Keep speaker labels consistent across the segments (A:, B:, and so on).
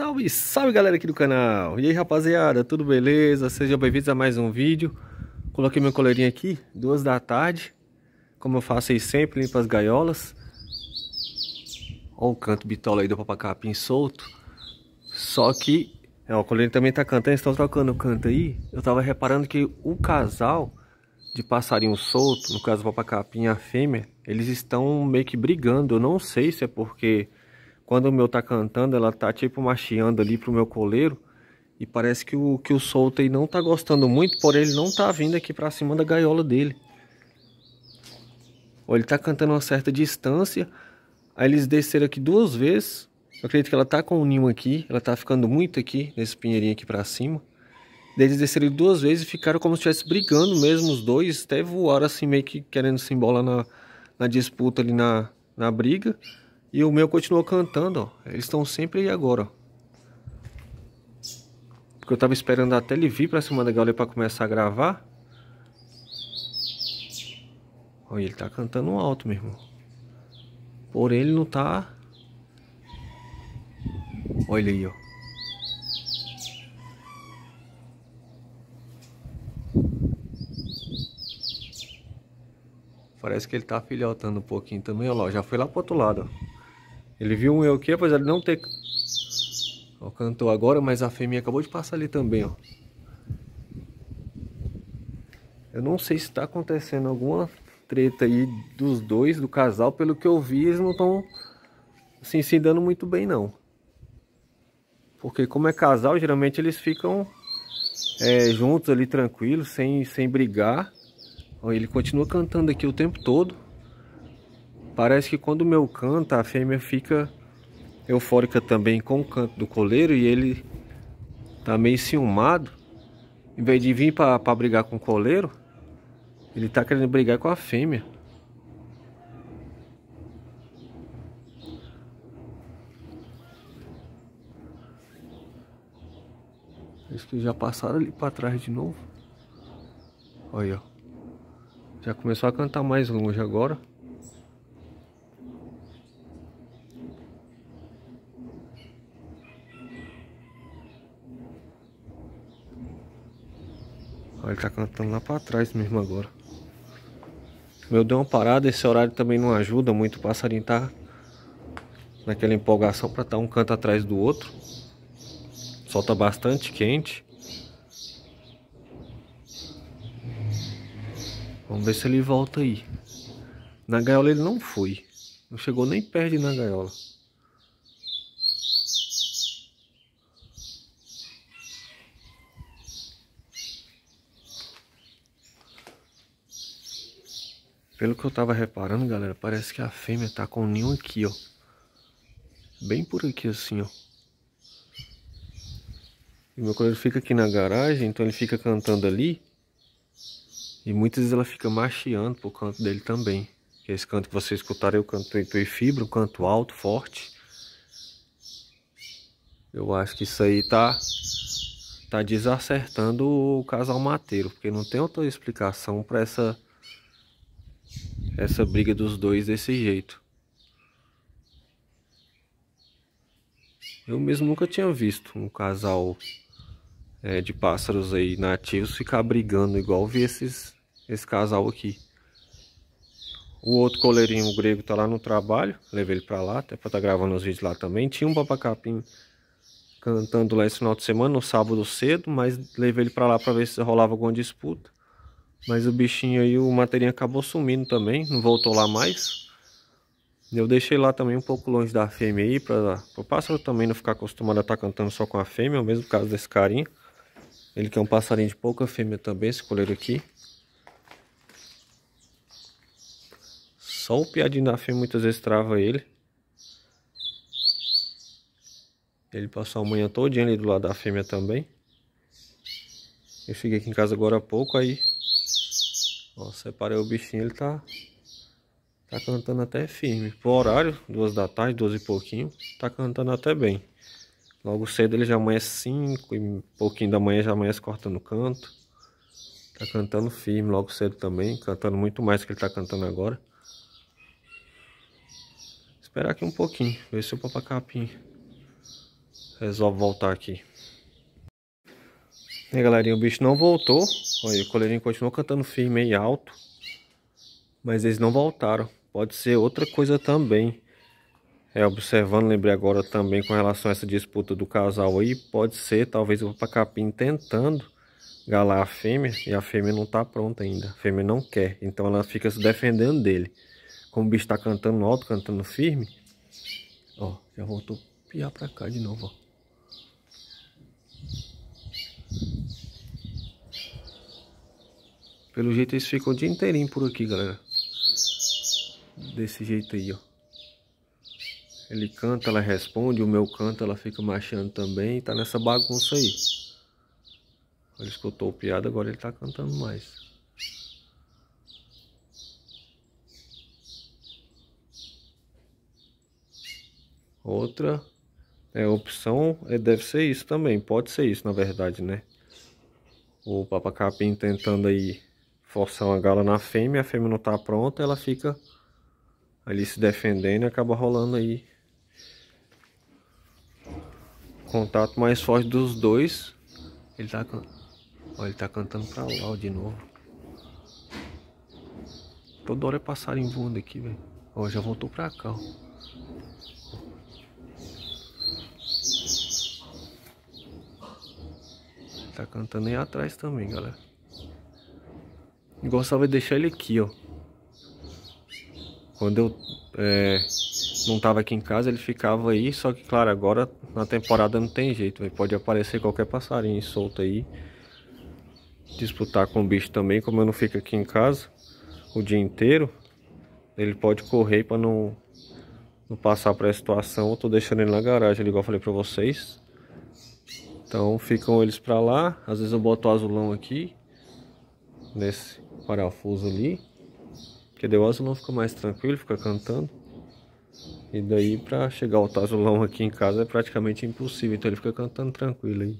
A: Salve, salve galera aqui do canal! E aí rapaziada, tudo beleza? Sejam bem-vindos a mais um vídeo. Coloquei meu coleirinho aqui, duas da tarde. Como eu faço aí sempre, limpo as gaiolas. Olha o canto bitola aí do papacapim solto. Só que, é, o coleirinho também tá cantando, estão trocando o canto aí. Eu tava reparando que o casal de passarinho solto, no caso o papacapim e a fêmea, eles estão meio que brigando. Eu não sei se é porque quando o meu tá cantando, ela tá tipo machiando ali pro meu coleiro. E parece que o, que o solto aí não tá gostando muito, porém ele não tá vindo aqui pra cima da gaiola dele. Ou ele tá cantando uma certa distância. Aí eles desceram aqui duas vezes. Eu acredito que ela tá com o ninho aqui. Ela tá ficando muito aqui, nesse pinheirinho aqui pra cima. Daí eles desceram duas vezes e ficaram como se estivesse brigando mesmo os dois. Até voaram assim, meio que querendo se embolar na, na disputa ali na, na briga. E o meu continuou cantando, ó. Eles estão sempre aí agora, ó. Porque eu tava esperando até ele vir pra cima da gaiola pra começar a gravar. Olha, ele tá cantando alto, meu irmão. Porém, ele não tá... Olha aí, ó. Parece que ele tá filhotando um pouquinho também, ó. lá, já foi lá pro outro lado, ó. Ele viu um Euquê, apesar de não ter... Ó, cantou agora, mas a fêmea acabou de passar ali também, ó. Eu não sei se está acontecendo alguma treta aí dos dois, do casal. Pelo que eu vi, eles não estão assim, se dando muito bem, não. Porque como é casal, geralmente eles ficam é, juntos ali, tranquilos, sem, sem brigar. Ó, ele continua cantando aqui o tempo todo. Parece que quando o meu canta, a fêmea fica eufórica também com o canto do coleiro e ele tá meio ciumado. Em vez de vir para brigar com o coleiro, ele tá querendo brigar com a fêmea. Eles que já passaram ali para trás de novo. Olha, ó. Já começou a cantar mais longe agora. Olha, ele tá cantando lá pra trás mesmo agora. Meu, deu uma parada, esse horário também não ajuda muito. O passarinho tá naquela empolgação pra estar tá um canto atrás do outro. Solta bastante quente. Vamos ver se ele volta aí. Na gaiola ele não foi. Não chegou nem perto de na gaiola. Pelo que eu tava reparando, galera, parece que a fêmea tá com o ninho aqui, ó. Bem por aqui, assim, ó. E meu coelho fica aqui na garagem, então ele fica cantando ali. E muitas vezes ela fica macheando pro canto dele também. Que é esse canto que vocês escutaram eu o canto entre fibra, um canto alto, forte. Eu acho que isso aí tá, tá desacertando o casal mateiro, porque não tem outra explicação para essa essa briga dos dois desse jeito. Eu mesmo nunca tinha visto um casal é, de pássaros aí nativos ficar brigando igual vi esses, esse casal aqui. O outro coleirinho o grego tá lá no trabalho, levei ele pra lá, até pra estar tá gravando os vídeos lá também. Tinha um papacapim cantando lá esse final de semana, no sábado cedo, mas levei ele pra lá pra ver se rolava alguma disputa. Mas o bichinho aí, o material acabou sumindo também, não voltou lá mais. Eu deixei lá também um pouco longe da fêmea aí, para o pássaro também não ficar acostumado a estar tá cantando só com a fêmea, É o mesmo caso desse carinha. Ele que é um passarinho de pouca fêmea também, esse coleiro aqui. Só o piadinho da fêmea muitas vezes trava ele. Ele passou a manhã todinha ali do lado da fêmea também. Eu cheguei aqui em casa agora há pouco, aí Ó, separei o bichinho, ele tá Tá cantando até firme. Pro horário, duas da tarde, duas e pouquinho, tá cantando até bem. Logo cedo ele já amanhece cinco e pouquinho da manhã já amanhece cortando canto. Tá cantando firme logo cedo também, cantando muito mais do que ele tá cantando agora. Esperar aqui um pouquinho, ver se o papacapim resolve voltar aqui. E aí galerinha, o bicho não voltou, Olha, o coleirinho continuou cantando firme e alto. Mas eles não voltaram. Pode ser outra coisa também. É, observando, lembrei agora também com relação a essa disputa do casal aí, pode ser, talvez, o capim tentando galar a fêmea, e a fêmea não está pronta ainda, a fêmea não quer, então ela fica se defendendo dele. Como o bicho está cantando alto, cantando firme, ó, já voltou piar para cá de novo, ó. Pelo jeito eles ficam o dia inteirinho por aqui, galera. Desse jeito aí, ó. Ele canta, ela responde, o meu canta, ela fica marchando também. Tá nessa bagunça aí. Ele escutou o piado. agora ele tá cantando mais. Outra é, opção é, deve ser isso também, pode ser isso na verdade, né? O papacapim tentando aí forçar uma gala na fêmea, a fêmea não está pronta, ela fica ali se defendendo e acaba rolando aí contato mais forte dos dois. Ele tá, ó, ele tá cantando pra lá de novo. Toda hora é passarinho voando aqui, velho. Ó, já voltou pra cá, ó. tá cantando aí atrás também, galera gostava de deixar ele aqui, ó. Quando eu é, não tava aqui em casa, ele ficava aí. Só que, claro, agora na temporada não tem jeito. Véio. Pode aparecer qualquer passarinho solto aí. Disputar com o bicho também. Como eu não fico aqui em casa o dia inteiro, ele pode correr para não, não passar pra essa situação. Eu tô deixando ele na garagem, igual eu falei para vocês. Então ficam eles para lá. Às vezes eu boto o azulão aqui. Nesse parafuso ali. Porque daí o azulão fica mais tranquilo, fica cantando. E daí pra chegar o tazulão aqui em casa é praticamente impossível. Então ele fica cantando tranquilo aí.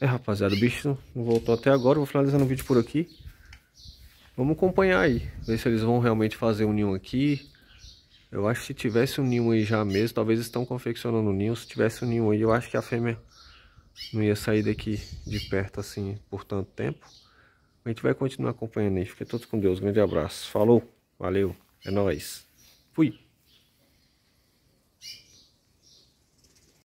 A: É rapaziada, o bicho não voltou até agora. Vou finalizando o vídeo por aqui. Vamos acompanhar aí. Ver se eles vão realmente fazer um ninho aqui. Eu acho que se tivesse um ninho aí já mesmo, talvez estão confeccionando um ninho. Se tivesse um ninho aí, eu acho que a fêmea não ia sair daqui de perto assim por tanto tempo. A gente vai continuar acompanhando aí. Fiquem todos com Deus. Grande abraço. Falou. Valeu. É nóis. Fui.